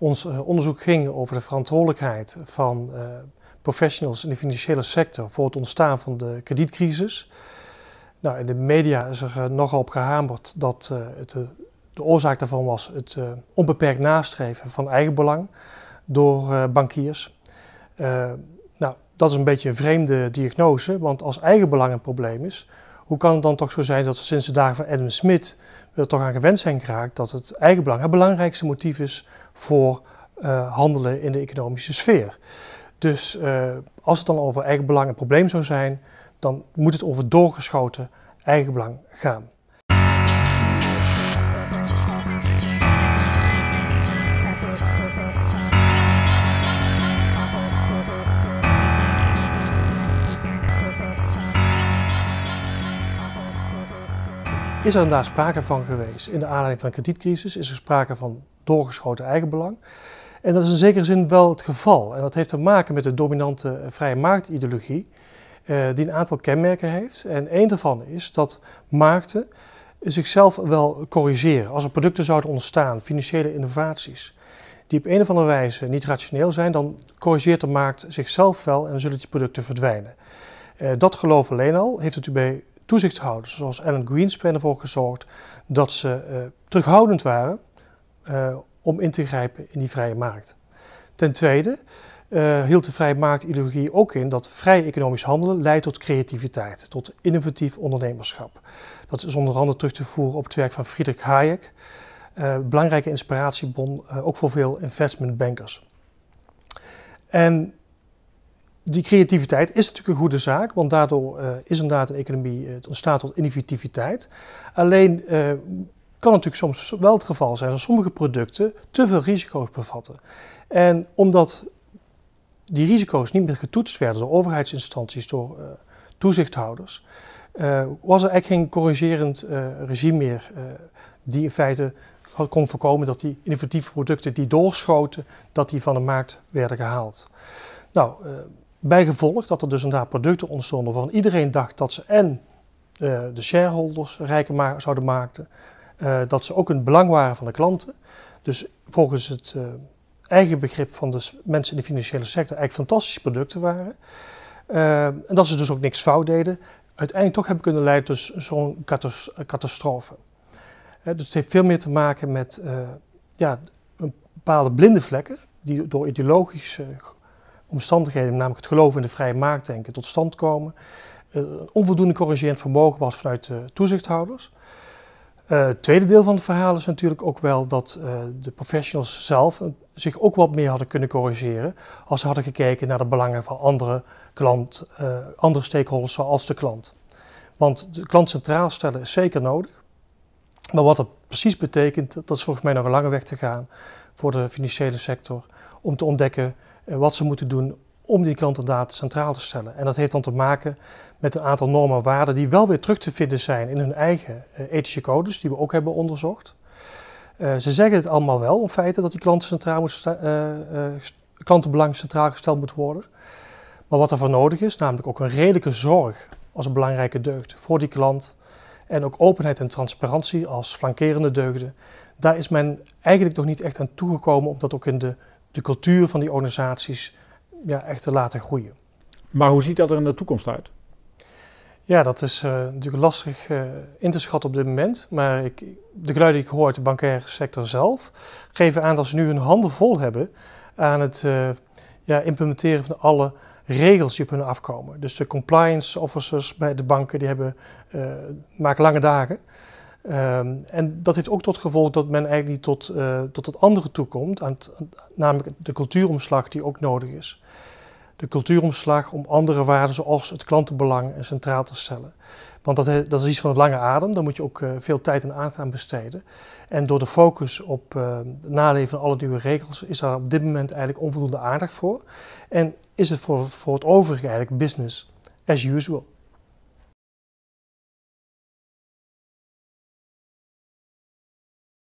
Ons eh, onderzoek ging over de verantwoordelijkheid van eh, professionals in de financiële sector voor het ontstaan van de kredietcrisis. Nou, in de media is er eh, nogal op gehamerd dat het, de oorzaak daarvan was het onbeperkt nastreven van eigenbelang door bankiers. nou, dat is een beetje een vreemde diagnose, want als eigenbelang een probleem is, hoe kan het dan toch zo zijn dat we sinds de dagen van Adam Smith we er toch aan gewend zijn geraakt dat het eigenbelang het belangrijkste motief is voor eh, handelen in de economische sfeer. Dus eh, als het dan over eigenbelang een probleem zou zijn, dan moet het over doorgeschoten eigenbelang gaan. Is er daar sprake van geweest? In de aanleiding van de kredietcrisis is er sprake van doorgeschoten eigenbelang. En dat is in zekere zin wel het geval. En dat heeft te maken met de dominante vrije marktideologie, eh, die een aantal kenmerken heeft. En één daarvan is dat markten zichzelf wel corrigeren. Als er producten zouden ontstaan, financiële innovaties, die op een of andere wijze niet rationeel zijn, dan corrigeert de markt zichzelf wel en zullen die producten verdwijnen. Eh, dat geloof alleen al heeft u bij toezichthouders, zoals Alan Greenspan, ervoor gezorgd dat ze eh, terughoudend waren eh, om in te grijpen in die vrije markt. Ten tweede eh, hield de vrije marktideologie ook in dat vrij economisch handelen leidt tot creativiteit, tot innovatief ondernemerschap. Dat is onder andere terug te voeren op het werk van Friedrich Hayek, belangrijke inspiratiebron ook voor veel investmentbankers. En die creativiteit is natuurlijk een goede zaak, want daardoor eh, is inderdaad een economie eh, het ontstaat tot innovativiteit. Alleen uh, kan natuurlijk soms wel het geval zijn dat sommige producten te veel risico's bevatten. En omdat die risico's niet meer getoetst werden door overheidsinstanties, door toezichthouders, was er eigenlijk geen corrigerend regime meer die in feite kon voorkomen dat die innovatieve producten die doorschoten, dat die van de markt werden gehaald. Nou, Bijgevolg dat er dus inderdaad producten ontstonden waarvan iedereen dacht dat ze en eh, de shareholders rijker zouden maken, eh, dat ze ook een belang waren van de klanten. Dus volgens het eh, eigen begrip van de mensen in de financiële sector eigenlijk fantastische producten waren. en dat ze dus ook niks fout deden. Uiteindelijk toch hebben kunnen leiden tot zo'n catastrofe. dus het heeft veel meer te maken met ja, bepaalde blinde vlekken die door ideologische omstandigheden, namelijk het geloof in de vrije marktdenken, tot stand komen. Eh, een onvoldoende corrigerend vermogen was vanuit de eh, toezichthouders. Eh, het tweede deel van het verhaal is natuurlijk ook wel dat de professionals zelf zich ook wat meer hadden kunnen corrigeren als ze hadden gekeken naar de belangen van andere, klant, andere stakeholders zoals de klant. Want de klant centraal stellen is zeker nodig. Maar wat dat precies betekent, dat is volgens mij nog een lange weg te gaan voor de financiële sector om te ontdekken eh, wat ze moeten doen om die klantendaad centraal te stellen. En dat heeft dan te maken met een aantal normen en waarden die wel weer terug te vinden zijn in hun eigen eh, ethische codes, die we ook hebben onderzocht. Eh, ze zeggen het allemaal wel, in feite, dat die klanten moet, klantenbelang centraal gesteld moet worden. Maar wat er voor nodig is, namelijk ook een redelijke zorg als een belangrijke deugd voor die klant. En ook openheid en transparantie als flankerende deugden. Daar is men eigenlijk nog niet echt aan toegekomen om dat ook in de de cultuur van die organisaties ja, echt te laten groeien. Maar hoe ziet dat er in de toekomst uit? Ja, dat is eh, natuurlijk lastig eh, in te schatten op dit moment. Maar ik, de geluiden die ik hoor uit de bankaire sector zelf geven aan dat ze nu hun handen vol hebben aan het eh, ja, implementeren van alle regels die op hun afkomen. Dus de compliance officers bij de banken die hebben, maken lange dagen. Ehm, en dat heeft ook tot gevolg dat men eigenlijk niet tot, uh, tot het andere toekomt, aan namelijk de cultuuromslag die ook nodig is. De cultuuromslag om andere waarden zoals het klantenbelang centraal te stellen. Want dat, dat is iets van het lange adem, daar moet je ook eh, veel tijd en aandacht aan besteden. En door de focus op eh, het naleven van alle nieuwe regels is daar op dit moment eigenlijk onvoldoende aandacht voor. En is het voor, voor het overige eigenlijk business as usual.